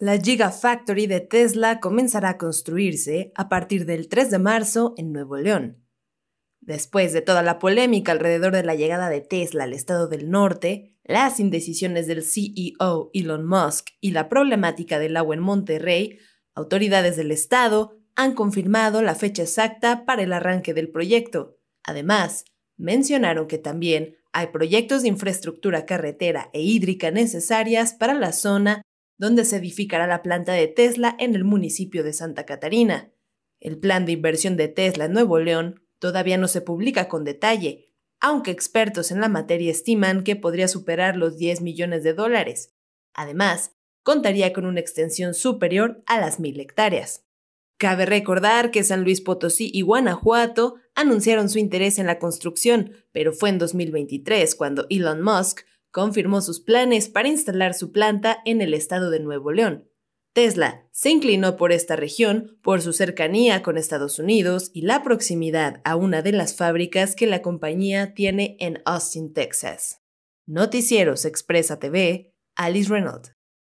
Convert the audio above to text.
La Gigafactory de Tesla comenzará a construirse a partir del 3 de marzo en Nuevo León. Después de toda la polémica alrededor de la llegada de Tesla al estado del norte, las indecisiones del CEO Elon Musk y la problemática del agua en Monterrey, autoridades del estado han confirmado la fecha exacta para el arranque del proyecto. Además, mencionaron que también hay proyectos de infraestructura carretera e hídrica necesarias para la zona donde se edificará la planta de Tesla en el municipio de Santa Catarina. El plan de inversión de Tesla en Nuevo León todavía no se publica con detalle, aunque expertos en la materia estiman que podría superar los 10 millones de dólares. Además, contaría con una extensión superior a las 1.000 hectáreas. Cabe recordar que San Luis Potosí y Guanajuato anunciaron su interés en la construcción, pero fue en 2023 cuando Elon Musk confirmó sus planes para instalar su planta en el estado de Nuevo León. Tesla se inclinó por esta región por su cercanía con Estados Unidos y la proximidad a una de las fábricas que la compañía tiene en Austin, Texas. Noticieros Expresa TV, Alice Reynolds.